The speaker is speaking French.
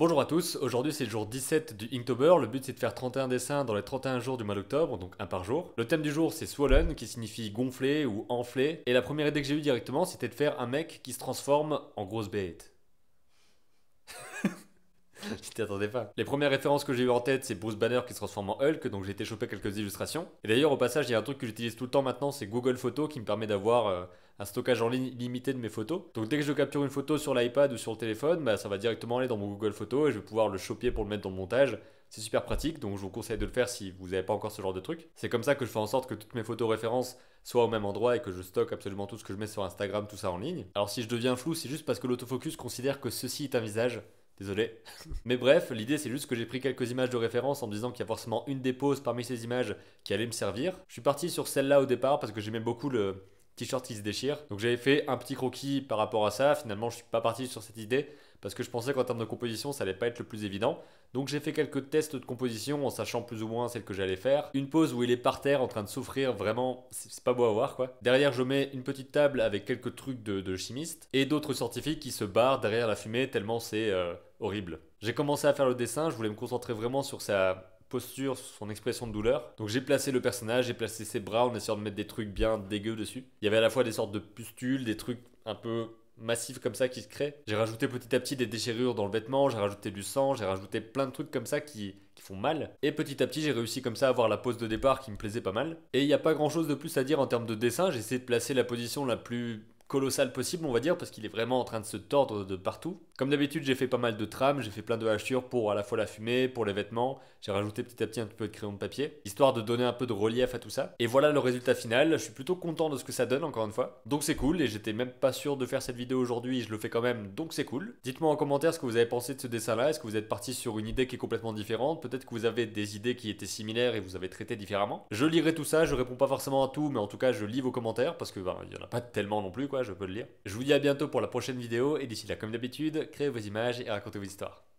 Bonjour à tous, aujourd'hui c'est le jour 17 du Inktober, le but c'est de faire 31 dessins dans les 31 jours du mois d'octobre, donc un par jour. Le thème du jour c'est swollen qui signifie gonflé ou enflé, et la première idée que j'ai eue directement c'était de faire un mec qui se transforme en grosse bête. je t'y attendais pas. Les premières références que j'ai eu en tête, c'est Bruce Banner qui se transforme en Hulk, donc j'ai été chopé quelques illustrations. Et d'ailleurs, au passage, il y a un truc que j'utilise tout le temps maintenant, c'est Google Photos qui me permet d'avoir euh, un stockage en ligne limité de mes photos. Donc dès que je capture une photo sur l'iPad ou sur le téléphone, bah, ça va directement aller dans mon Google Photos et je vais pouvoir le choper pour le mettre dans le montage. C'est super pratique, donc je vous conseille de le faire si vous n'avez pas encore ce genre de truc. C'est comme ça que je fais en sorte que toutes mes photos références soient au même endroit et que je stocke absolument tout ce que je mets sur Instagram, tout ça en ligne. Alors si je deviens flou, c'est juste parce que l'autofocus considère que ceci est un visage Désolé. Mais bref, l'idée c'est juste que j'ai pris quelques images de référence en me disant qu'il y a forcément une des poses parmi ces images qui allait me servir. Je suis parti sur celle-là au départ parce que j'aimais beaucoup le t-shirt qui se déchire. Donc j'avais fait un petit croquis par rapport à ça. Finalement, je suis pas parti sur cette idée parce que je pensais qu'en termes de composition, ça allait pas être le plus évident. Donc j'ai fait quelques tests de composition en sachant plus ou moins celle que j'allais faire. Une pose où il est par terre en train de souffrir, vraiment, c'est pas beau à voir quoi. Derrière, je mets une petite table avec quelques trucs de, chimiste et d'autres scientifiques qui se barrent derrière la fumée tellement c'est euh, horrible. J'ai commencé à faire le dessin, je voulais me concentrer vraiment sur sa posture, son expression de douleur. Donc j'ai placé le personnage, j'ai placé ses bras en essayant de mettre des trucs bien dégueux dessus. Il y avait à la fois des sortes de pustules, des trucs un peu massifs comme ça qui se créent. J'ai rajouté petit à petit des déchirures dans le vêtement, j'ai rajouté du sang, j'ai rajouté plein de trucs comme ça qui, qui font mal. Et petit à petit, j'ai réussi comme ça à avoir la pose de départ qui me plaisait pas mal. Et il n'y a pas grand chose de plus à dire en termes de dessin, j'ai essayé de placer la position la plus colossal possible, on va dire, parce qu'il est vraiment en train de se tordre de partout. Comme d'habitude, j'ai fait pas mal de trames, j'ai fait plein de hachures pour à la fois la fumée, pour les vêtements, j'ai rajouté petit à petit un peu de crayon de papier, histoire de donner un peu de relief à tout ça. Et voilà le résultat final, je suis plutôt content de ce que ça donne encore une fois. Donc c'est cool, et j'étais même pas sûr de faire cette vidéo aujourd'hui, je le fais quand même, donc c'est cool. Dites-moi en commentaire ce que vous avez pensé de ce dessin-là, est-ce que vous êtes parti sur une idée qui est complètement différente, peut-être que vous avez des idées qui étaient similaires et vous avez traité différemment. Je lirai tout ça, je réponds pas forcément à tout, mais en tout cas je lis vos commentaires, parce que ben, il y en a pas tellement non plus quoi je peux le lire. Je vous dis à bientôt pour la prochaine vidéo et d'ici là, comme d'habitude, créez vos images et racontez vos histoires.